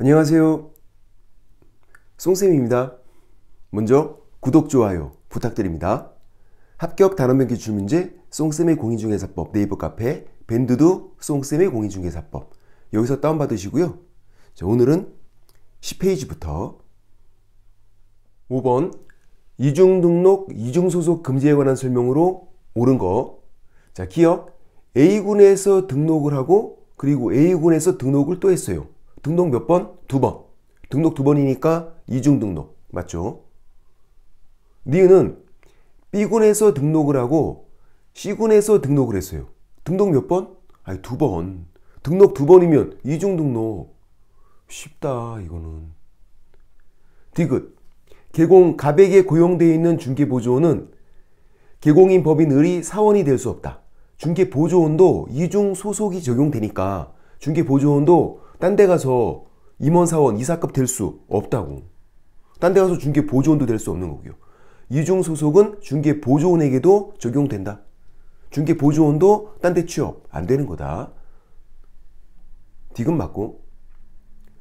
안녕하세요. 송쌤입니다. 먼저 구독, 좋아요 부탁드립니다. 합격 단원명 기출 문제 송쌤의 공인중개사법 네이버 카페 밴드도 송쌤의 공인중개사법 여기서 다운받으시고요. 자, 오늘은 10페이지부터 5번 이중등록, 이중소속 금지에 관한 설명으로 옳은 거. 자, 기억 A군에서 등록을 하고 그리고 A군에서 등록을 또 했어요. 등록 몇 번? 두 번. 등록 두 번이니까 이중 등록. 맞죠? 니은은 B군에서 등록을 하고 C군에서 등록을 했어요. 등록 몇 번? 아니, 두 번. 등록 두 번이면 이중 등록. 쉽다, 이거는. 디귿. 개공 가백에 고용되어 있는 중개보조원은 개공인 법인을이 사원이 될 수 없다. 중개보조원도 이중 소속이 적용되니까 중개 보조원도 딴 데 가서 임원 사원 이사급 될 수 없다고. 딴 데 가서 중개 보조원도 될 수 없는 거고요. 이중 소속은 중개 보조원에게도 적용된다. 중개 보조원도 딴 데 취업 안 되는 거다. 디귿 맞고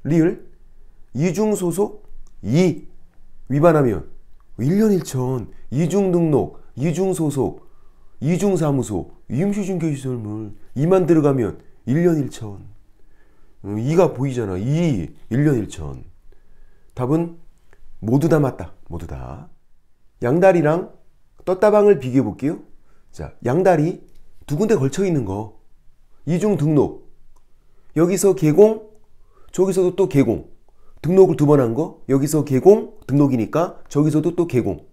리을 이중 소속 2 위반하면 1년 1천 이중 등록 이중 소속 이중 사무소 임시 중개 시설물 이만 들어가면 1년 1차원. 2가 보이잖아. 2, 1년 1차원. 답은 모두 다 맞다. 모두 다. 양다리랑 떴다방을 비교해 볼게요. 자, 양다리 두 군데 걸쳐 있는 거. 이중 등록. 여기서 개공, 저기서도 또 개공. 등록을 두 번 한 거. 여기서 개공, 등록이니까 저기서도 또 개공.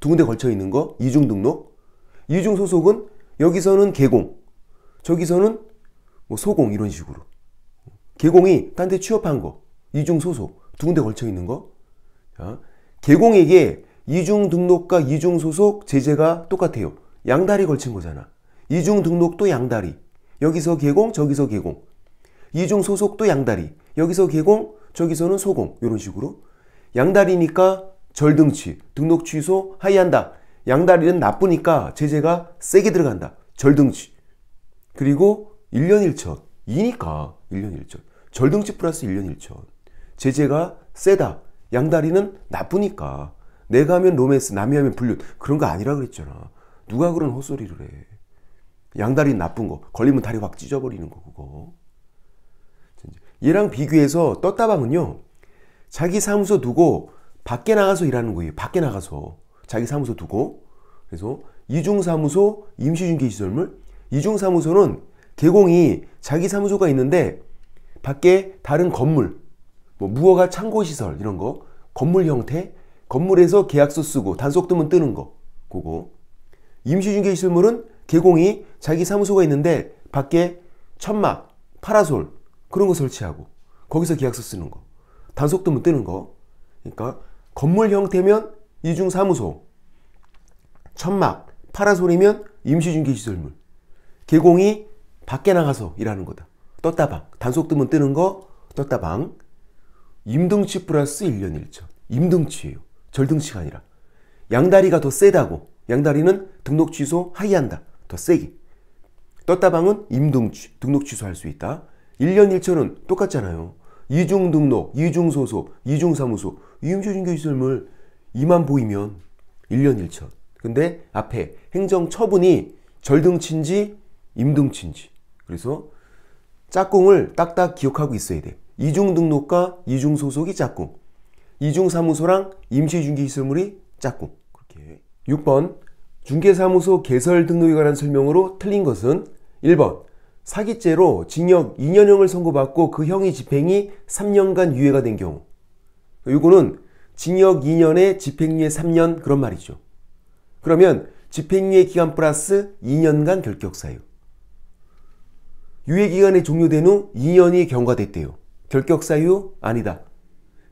두 군데 걸쳐 있는 거. 이중 등록. 이중 소속은 여기서는 개공. 저기서는 뭐 소공 이런 식으로. 개공이 딴 데 취업한 거, 이중 소속 두 군데 걸쳐 있는 거. 개공에게 이중 등록과 이중 소속 제재가 똑같아요. 양다리 걸친 거잖아. 이중 등록도 양다리. 여기서 개공, 저기서 개공. 이중 소속도 양다리. 여기서 개공, 저기서는 소공. 이런 식으로. 양다리니까 절등치, 등록 취소, 하이한다. 양다리는 나쁘니까 제재가 세게 들어간다. 절등치. 그리고 1년 1천. 2니까 1년 1천. 절등치 플러스 1년 1천. 제재가 세다. 양다리는 나쁘니까. 내가 하면 로맨스, 남이 하면 불륜. 그런 거 아니라 그랬잖아. 누가 그런 헛소리를 해. 양다리 나쁜 거. 걸리면 다리 확 찢어버리는 거, 그거. 얘랑 비교해서 떴다방은요. 자기 사무소 두고 밖에 나가서 일하는 거예요. 밖에 나가서. 자기 사무소 두고. 그래서 이중사무소 임시중개시설물. 이중사무소는 개공이 자기 사무소가 있는데 밖에 다른 건물, 뭐 무허가 창고 시설 이런 거, 건물 형태, 건물에서 계약서 쓰고 단속등은 뜨는 거, 그거. 임시중개 시설물은 개공이 자기 사무소가 있는데 밖에 천막, 파라솔 그런 거 설치하고 거기서 계약서 쓰는 거, 단속등은 뜨는 거. 그러니까 건물 형태면 이중 사무소, 천막, 파라솔이면 임시중개 시설물. 개공이 밖에 나가서 일하는 거다. 떴다방. 단속 뜨면 뜨는 거 떴다방. 임등치 플러스 1년 1천. 임등치예요. 절등치가 아니라. 양다리가 더 세다고. 양다리는 등록 취소 하이한다. 더 세게. 떴다방은 임등치 등록 취소할 수 있다. 1년 1천은 똑같잖아요. 이중 등록, 이중 소속, 이중 사무소, 위임소중개시설물 이만 보이면 1년 1천. 근데 앞에 행정 처분이 절등친지 임등친지 그래서 짝꿍을 딱딱 기억하고 있어야 돼. 이중 등록과 이중 소속이 짝꿍. 이중 사무소랑 임시 중개 기술물이 짝꿍. 그렇게. 6번 중개사무소 개설 등록에 관한 설명으로 틀린 것은 1번 사기죄로 징역 2년형을 선고받고 그형이 집행이 3년간 유예가 된 경우. 이거는 징역 2년에 집행유예 3년 그런 말이죠. 그러면 집행유예 기간 플러스 2년간 결격사유. 유예기간이 종료된 후 2년이 경과됐대요. 결격사유? 아니다.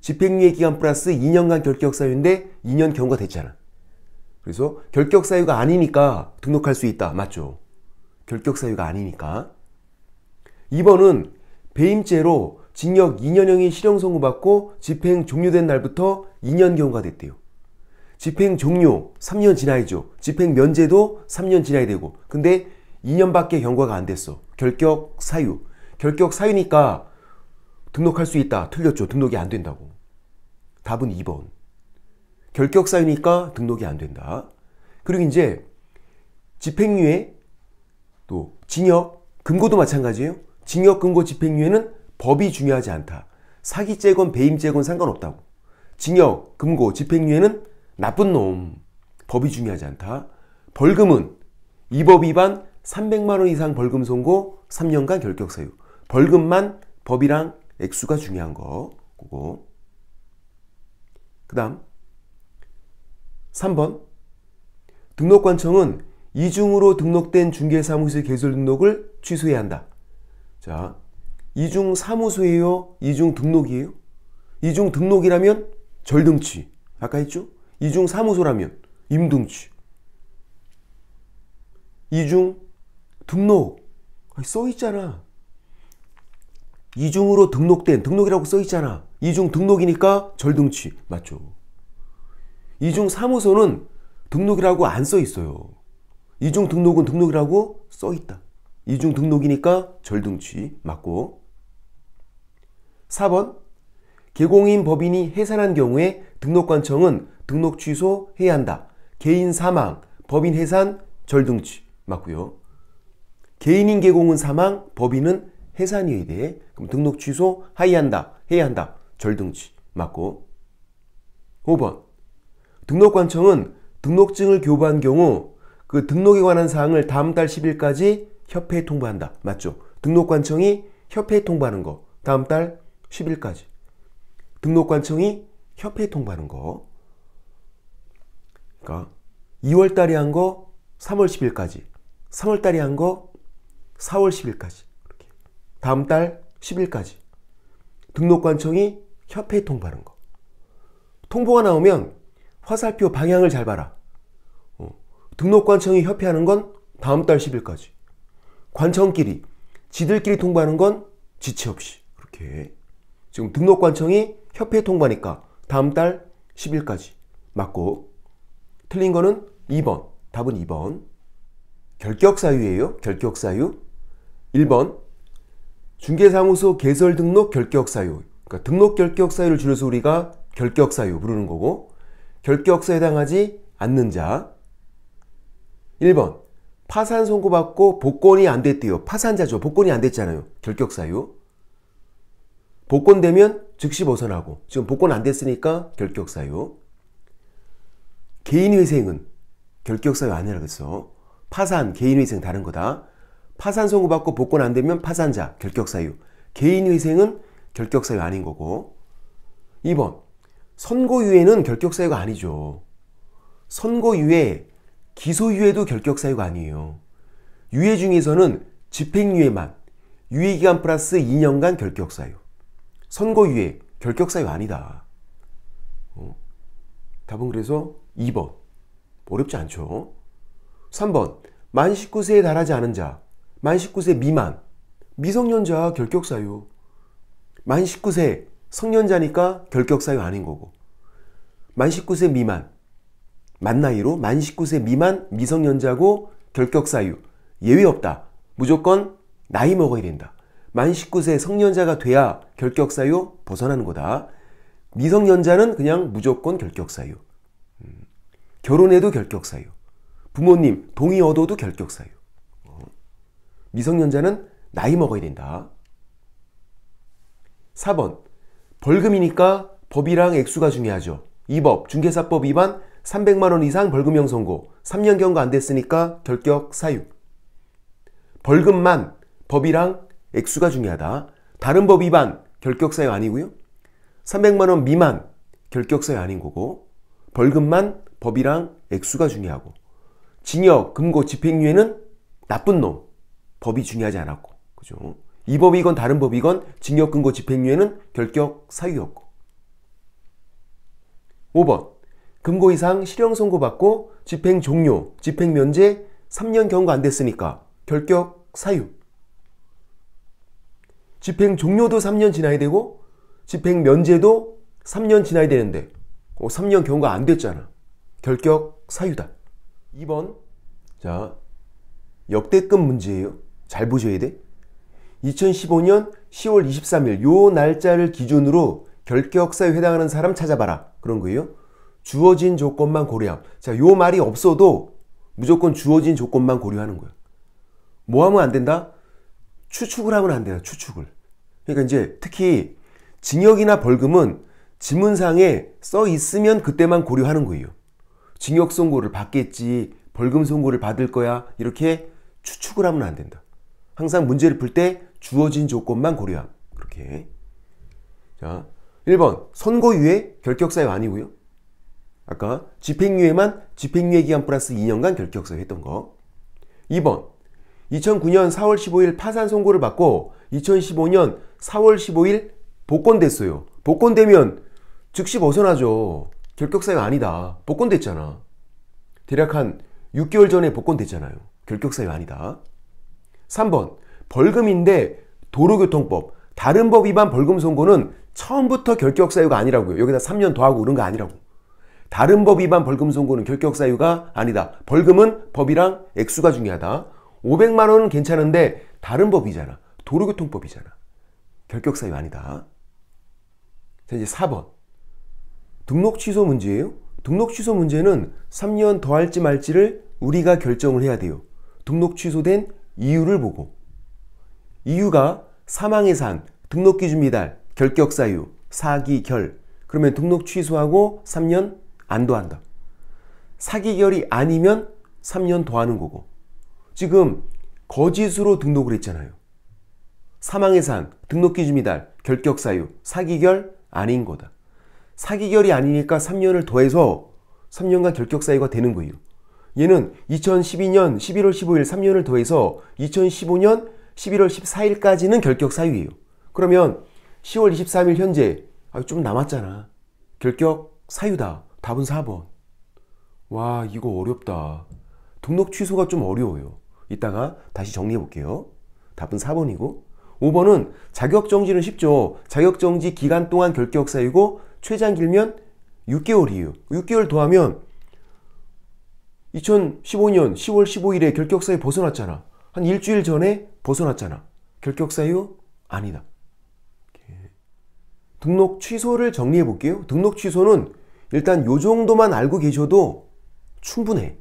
집행유예기간 플러스 2년간 결격사유인데 2년 경과됐잖아. 그래서 결격사유가 아니니까 등록할 수 있다. 맞죠? 결격사유가 아니니까. 2번은 배임죄로 징역 2년형이 실형 선고받고 집행 종료된 날부터 2년 경과됐대요. 집행 종료 3년 지나야죠. 집행 면제도 3년 지나야 되고. 근데 2년밖에 경과가 안 됐어. 결격 사유. 결격 사유니까 등록할 수 있다. 틀렸죠. 등록이 안 된다고. 답은 2번. 결격 사유니까 등록이 안 된다. 그리고 이제 집행유예, 또 징역, 금고도 마찬가지예요. 징역, 금고, 집행유예는 법이 중요하지 않다. 사기죄건 배임죄건 상관없다고. 징역, 금고, 집행유예는 나쁜 놈. 법이 중요하지 않다. 벌금은 이 법 위반 300만 원 이상 벌금 선고 3년간 결격 사유. 벌금만 법이랑 액수가 중요한 거. 그거. 그다음 3번 등록관청은 이중으로 등록된 중개사무소 의 개설 등록을 취소해야 한다. 자, 이중 사무소예요? 이중 등록이에요? 이중 등록이라면 절등치. 아까 했죠? 이중 사무소라면 임등치. 이중 등록 써 있잖아. 이중으로 등록된 등록이라고 써 있잖아. 이중 등록이니까 절등치 맞죠? 이중 사무소는 등록이라고 안 써 있어요. 이중 등록은 등록이라고 써 있다. 이중 등록이니까 절등치 맞고 4번 개공인 법인이 해산한 경우에 등록관청은 등록 취소해야 한다. 개인 사망, 법인 해산, 절등치 맞고요. 개인인 개공은 사망, 법인은 해산이에 대해 그럼 등록 취소, 하이한다, 해야 한다, 절등치 맞고 5번 등록관청은 등록증을 교부한 경우 그 등록에 관한 사항을 다음 달 10일까지 협회에 통보한다. 맞죠? 등록관청이 협회에 통보하는 거. 다음 달 10일까지. 등록관청이 협회에 통보하는 거. 그러니까 2월 달에 한 거 3월 10일까지. 3월 달에 한거 4월 10일까지 다음 달 10일까지 등록관청이 협회 에 통보하는 거 통보가 나오면 화살표 방향을 잘 봐라 어. 등록관청이 협회하는 건 다음 달 10일까지 관청끼리 지들끼리 통보하는 건 지체 없이 그렇게 지금 등록관청이 협회 에 통보하니까 다음 달 10일까지 맞고 틀린 거는 2번 답은 2번 결격사유예요 결격사유 1번 중개사무소 개설 등록 결격 사유 그러니까 등록 결격 사유를 줄여서 우리가 결격 사유 부르는 거고 결격사에 해당하지 않는 자 1번 파산 선고받고 복권이 안 됐대요 파산자죠 복권이 안 됐잖아요 결격 사유 복권되면 즉시 벗어나고 지금 복권 안 됐으니까 결격 사유 개인위생은 결격사유 아니라 고했어 파산 개인위생 다른 거다 파산 선고받고 복권 안 되면 파산자, 결격사유. 개인 위생은 결격사유 아닌 거고. 2번. 선고유예는 결격사유가 아니죠. 선고유예, 기소유예도 결격사유가 아니에요. 유예 중에서는 집행유예만, 유예기간 플러스 2년간 결격사유. 선고유예 결격사유 아니다. 어? 답은 그래서 2번. 어렵지 않죠? 3번. 만 19세에 달하지 않은 자. 만 19세 미만, 미성년자 결격사유. 만 19세 성년자니까 결격사유 아닌 거고. 만 19세 미만, 만 나이로 만 19세 미만 미성년자고 결격사유. 예외 없다. 무조건 나이 먹어야 된다. 만 19세 성년자가 돼야 결격사유 벗어나는 거다. 미성년자는 그냥 무조건 결격사유. 음. 결혼해도 결격사유. 부모님 동의 얻어도 결격사유. 미성년자는 나이 먹어야 된다. 4번. 벌금이니까 법이랑 액수가 중요하죠. 이법 중개사법 위반 300만원 이상 벌금형 선고 3년 경과 안 됐으니까 결격 사유 벌금만 법이랑 액수가 중요하다 다른 법 위반 결격 사유 아니고요 300만원 미만 결격 사유 아닌 거고 벌금만 법이랑 액수가 중요하고 징역 금고 집행유예는 나쁜 놈 법이 중요하지 않았고 그죠? 이 법이건 다른 법이건 징역근고 집행유예는 결격 사유였고 5번 금고 이상 실형 선고받고 집행 종료, 집행 면제 3년 경과 안 됐으니까 결격 사유 집행 종료도 3년 지나야 되고 집행 면제도 3년 지나야 되는데 어, 3년 경과 안 됐잖아 결격 사유다 2번 자 역대급 문제예요 잘 보셔야 돼. 2015년 10월 23일 요 날짜를 기준으로 결격사유에 해당하는 사람 찾아봐라. 그런 거예요. 주어진 조건만 고려함. 자, 요 말이 없어도 무조건 주어진 조건만 고려하는 거야. 뭐 하면 안 된다? 추측을 하면 안 돼요. 추측을. 그러니까 이제 특히 징역이나 벌금은 지문상에 써 있으면 그때만 고려하는 거예요. 징역 선고를 받겠지, 벌금 선고를 받을 거야. 이렇게 추측을 하면 안 된다. 항상 문제를 풀 때 주어진 조건만 고려함. 그렇게. 자, 1번 선고유예 결격사유 아니고요. 아까 집행유예만 집행유예 기간 플러스 2년간 결격사유 했던 거. 2번 2009년 4월 15일 파산 선고를 받고 2015년 4월 15일 복권됐어요. 복권되면 즉시 벗어나죠. 결격사유 아니다. 복권됐잖아. 대략 한 6개월 전에 복권됐잖아요. 결격사유 아니다. 3번 벌금인데 도로교통법 다른 법 위반 벌금 선고는 처음부터 결격 사유가 아니라고요. 여기다 3년 더하고 오른 거 아니라고. 다른 법 위반 벌금 선고는 결격 사유가 아니다. 벌금은 법이랑 액수가 중요하다. 500만 원은 괜찮은데 다른 법이잖아. 도로교통법이잖아. 결격 사유 아니다. 자, 이제 4번. 등록 취소 문제예요. 등록 취소 문제는 3년 더 할지 말지를 우리가 결정을 해야 돼요. 등록 취소된 이유를 보고 이유가 사망의 산, 등록 기준 미달, 결격 사유, 사기 결 그러면 등록 취소하고 3년 안 도한다. 사기 결이 아니면 3년 더하는 거고 지금 거짓으로 등록을 했잖아요. 사망의 산, 등록 기준 미달, 결격 사유, 사기 결 아닌 거다. 사기결이 아니니까 3년을 더해서 3년간 결격 사유가 되는 거예요. 얘는 2012년 11월 15일 3년을 더해서 2015년 11월 14일까지는 결격 사유예요. 그러면 10월 23일 현재 아, 좀 남았잖아. 결격 사유다. 답은 4번. 와, 이거 어렵다. 등록 취소가 좀 어려워요. 이따가 다시 정리해 볼게요. 답은 4번이고 5번은 자격 정지는 쉽죠. 자격 정지 기간 동안 결격 사유고 최장 길면 6개월이에요. 6개월 더하면 2015년 10월 15일에 결격사유 벗어났잖아. 한 일주일 전에 벗어났잖아. 결격사유 아니다. 등록 취소를 정리해 볼게요. 등록 취소는 일단 요 정도만 알고 계셔도 충분해.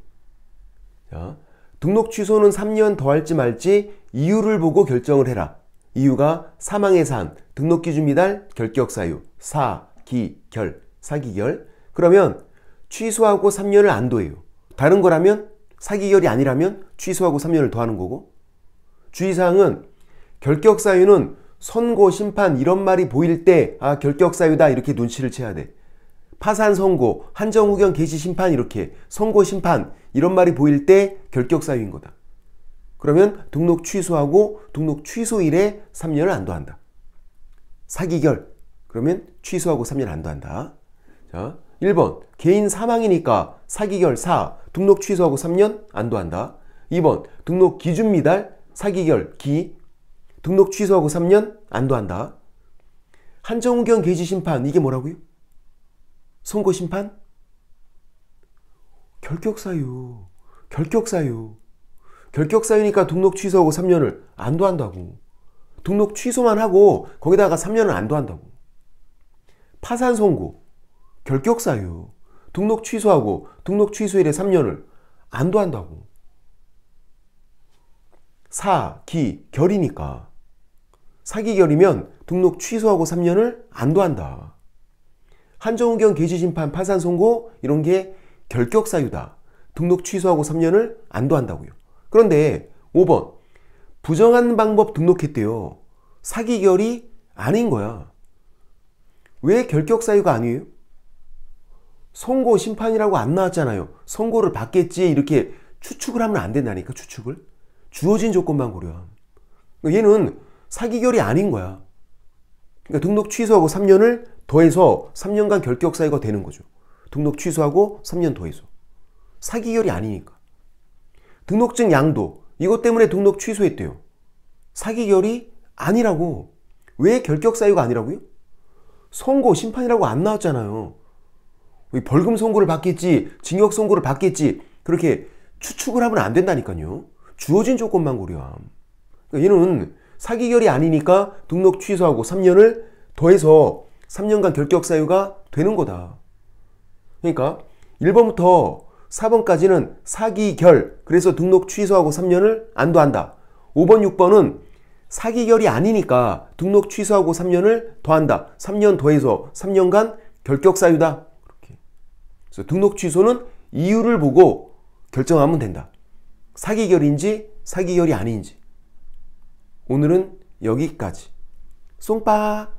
자, 등록 취소는 3년 더 할지 말지 이유를 보고 결정을 해라. 이유가 사망의 산, 등록 기준 미달, 결격 사유, 사기결, 사기결. 그러면 취소하고 3년을 안도해요. 다른 거라면 사기결이 아니라면 취소하고 3년을 더 하는 거고 주의사항은 결격 사유는 선고 심판 이런 말이 보일 때 아 결격 사유다 이렇게 눈치를 채야 돼. 파산 선고, 한정 후견 개시 심판 이렇게 선고 심판 이런 말이 보일 때 결격 사유인 거다. 그러면 등록 취소하고 등록 취소일에 3년을 안도한다. 사기결 그러면 취소하고 3년 안도한다. 자, 1번 개인 사망이니까 사기결 4 등록 취소하고 3년 안도한다. 2번 등록 기준 미달 사기결 기 등록 취소하고 3년 안도한다. 한정우경 개지 심판 이게 뭐라고요? 선고 심판? 결격 사유. 결격 사유. 결격 사유니까 등록 취소하고 3년을 안도한다고. 등록 취소만 하고 거기다가 3년을 안도한다고. 파산 선고. 결격 사유. 등록 취소하고 등록 취소일에 3년을 안도한다고. 사, 기, 결이니까. 사기결이면 등록 취소하고 3년을 안도한다. 한정우경 개시심판 파산 선고 이런 게 결격 사유다. 등록 취소하고 3년을 안도한다고요. 그런데 5번 부정한 방법 등록했대요. 사기결이 아닌 거야. 왜 결격 사유가 아니에요? 선고 심판이라고 안 나왔잖아요. 선고를 받겠지 이렇게 추측을 하면 안 된다니까 추측을. 주어진 조건만 고려함. 그러니까 얘는 사기결이 아닌 거야. 그러니까 등록 취소하고 3년을 더해서 3년간 결격 사유가 되는 거죠. 등록 취소하고 3년 더해서. 사기결이 아니니까. 등록증 양도 이것 때문에 등록 취소했대요. 사기결이 아니라고. 왜 결격 사유가 아니라고요? 선고 심판이라고 안 나왔잖아요. 벌금 선고를 받겠지, 징역 선고를 받겠지, 그렇게 추측을 하면 안 된다니까요. 주어진 조건만 고려함. 그러니까 얘는 사기결이 아니니까 등록 취소하고 3년을 더해서 3년간 결격 사유가 되는 거다. 그러니까 1번부터 4번까지는 사기결, 그래서 등록 취소하고 3년을 안도한다. 5번, 6번은 사기결이 아니니까 등록 취소하고 3년을 더한다. 3년 더해서 3년간 결격 사유다. 그래서 등록 취소는 이유를 보고 결정하면 된다. 사기결인지 사기결이 아닌지. 오늘은 여기까지. 송빠!